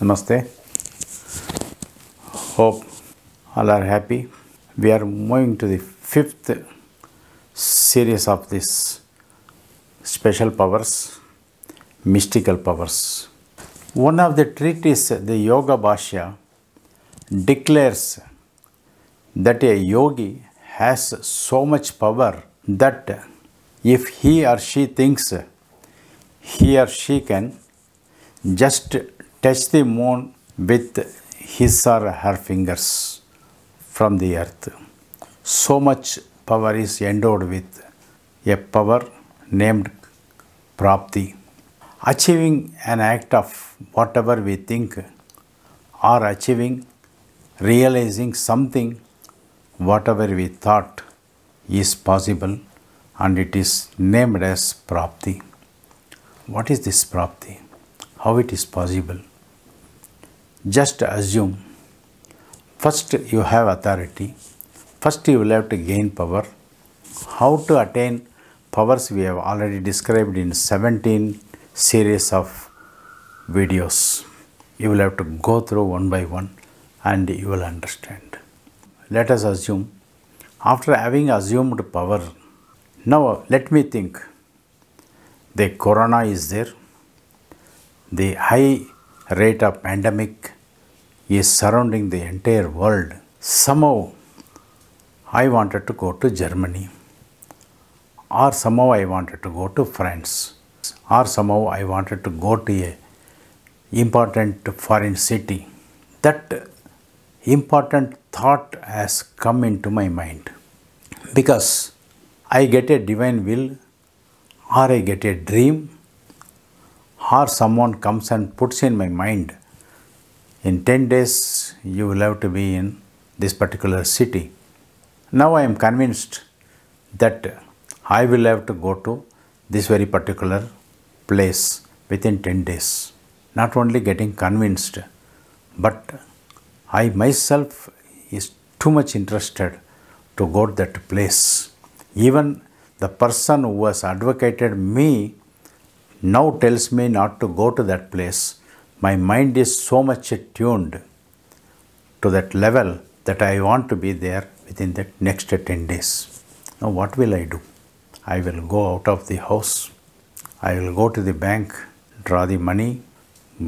Namaste. Hope all are happy. We are moving to the fifth series of this special powers, mystical powers. One of the treatises, the Yoga Bhashya, declares that a yogi has so much power that if he or she thinks he or she can just touch the moon with his or her fingers from the earth. So much power is endowed with a power named Prapti achieving an act of whatever we think or achieving, realizing something, whatever we thought is possible and it is named as prapti. What is this prapti? How it is possible? Just assume first you have authority, first you will have to gain power. How to attain powers we have already described in 17 series of videos. You will have to go through one by one and you will understand. Let us assume, after having assumed power, now let me think. The corona is there, the high rate of pandemic is surrounding the entire world. Somehow I wanted to go to Germany or somehow I wanted to go to France or somehow I wanted to go to a important foreign city. That important thought has come into my mind because I get a divine will or I get a dream or someone comes and puts in my mind in 10 days you will have to be in this particular city. Now I am convinced that I will have to go to this very particular place within 10 days. Not only getting convinced, but I myself is too much interested to go to that place. Even the person who has advocated me now tells me not to go to that place. My mind is so much tuned to that level that I want to be there within the next 10 days. Now, what will I do? I will go out of the house I will go to the bank, draw the money,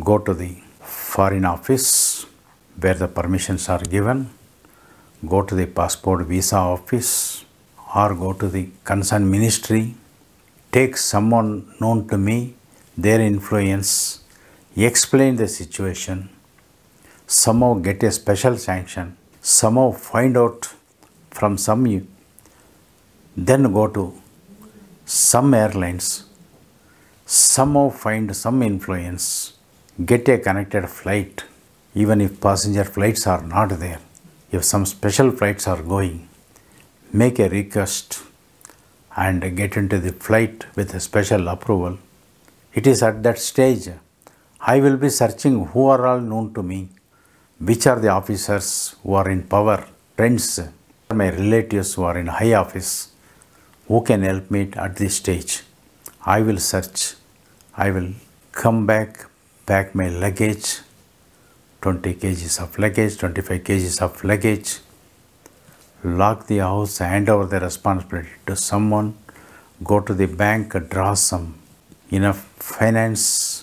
go to the foreign office where the permissions are given, go to the passport visa office or go to the concerned ministry, take someone known to me, their influence, explain the situation, somehow get a special sanction, somehow find out from some, then go to some airlines somehow find some influence, get a connected flight, even if passenger flights are not there, if some special flights are going, make a request and get into the flight with a special approval. It is at that stage I will be searching who are all known to me, which are the officers who are in power, friends, my relatives who are in high office, who can help me at this stage. I will search, I will come back, pack my luggage, 20 kgs of luggage, 25 kgs of luggage, lock the house, hand over the responsibility to someone, go to the bank, draw some enough finance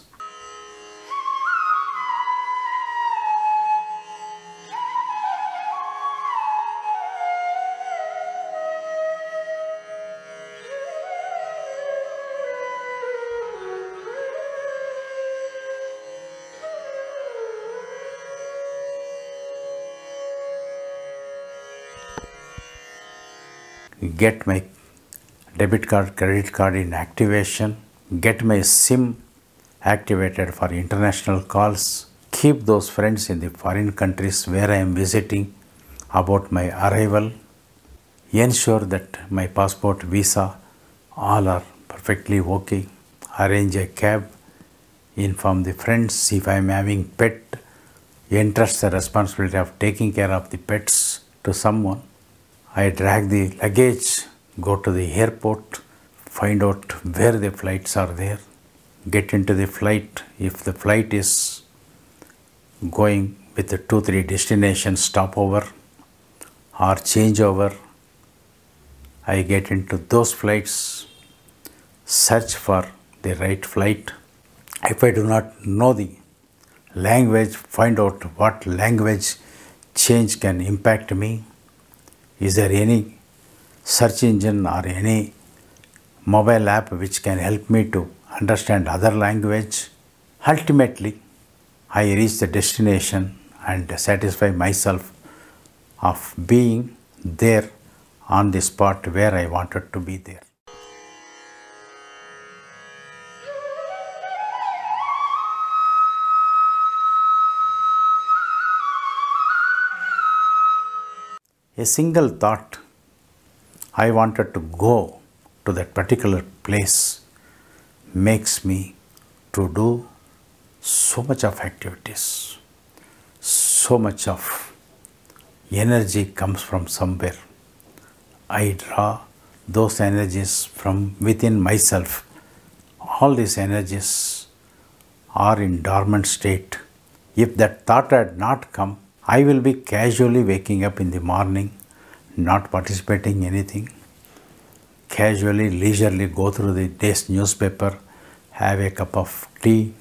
get my debit card, credit card in activation, get my SIM activated for international calls, keep those friends in the foreign countries where I am visiting about my arrival, ensure that my passport, visa, all are perfectly okay, arrange a cab, inform the friends if I am having pet, entrust the responsibility of taking care of the pets to someone. I drag the luggage, go to the airport, find out where the flights are there, get into the flight. If the flight is going with the two, three destination stopover or changeover, I get into those flights, search for the right flight. If I do not know the language, find out what language change can impact me. Is there any search engine or any mobile app which can help me to understand other language? Ultimately, I reach the destination and satisfy myself of being there on the spot where I wanted to be there. a single thought I wanted to go to that particular place makes me to do so much of activities, so much of energy comes from somewhere. I draw those energies from within myself. All these energies are in dormant state. If that thought had not come, I will be casually waking up in the morning, not participating anything, casually, leisurely go through the day's newspaper, have a cup of tea,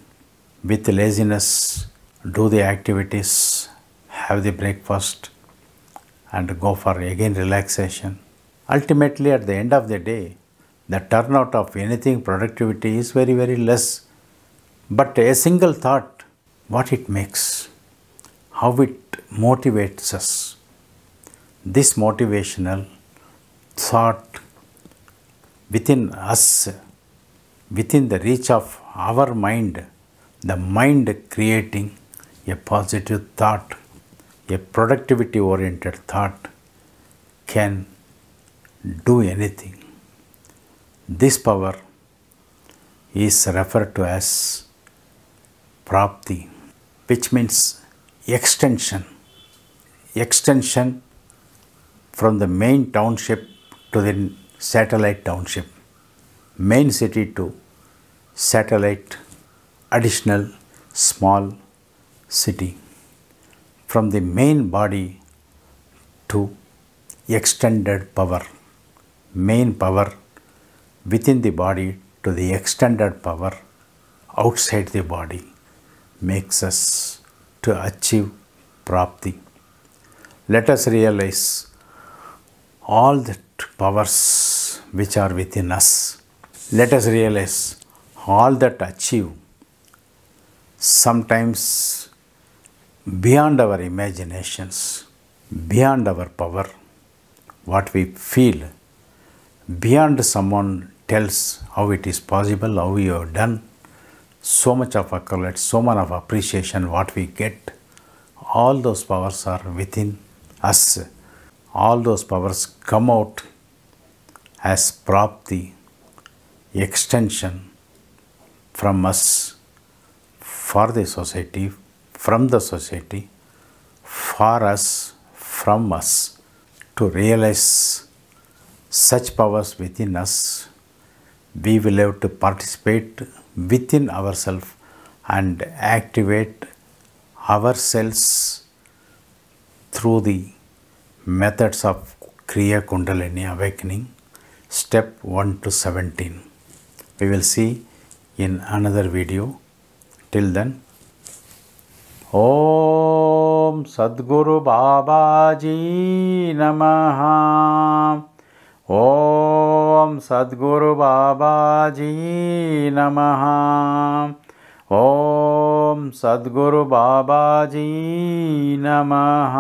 with laziness, do the activities, have the breakfast, and go for again relaxation. Ultimately, at the end of the day, the turnout of anything productivity is very, very less. But a single thought, what it makes, how it motivates us. This motivational thought within us, within the reach of our mind, the mind creating a positive thought, a productivity oriented thought can do anything. This power is referred to as prapti, which means extension extension from the main township to the satellite township, main city to satellite additional small city, from the main body to extended power, main power within the body to the extended power outside the body makes us to achieve prapti let us realize all the powers which are within us. Let us realize all that achieve sometimes beyond our imaginations, beyond our power, what we feel, beyond someone tells how it is possible, how you have done, so much of accolades, so much of appreciation what we get, all those powers are within us, all those powers come out as prapti, extension from us for the society, from the society, for us, from us, to realize such powers within us, we will have to participate within ourselves and activate ourselves through the methods of Kriya Kundalini awakening step 1 to 17. We will see in another video. Till then, Om Sadguru Baba Ji Namaha Om Sadguru Baba Ji Namaha ओम सद्गुरु बाबा जी नमः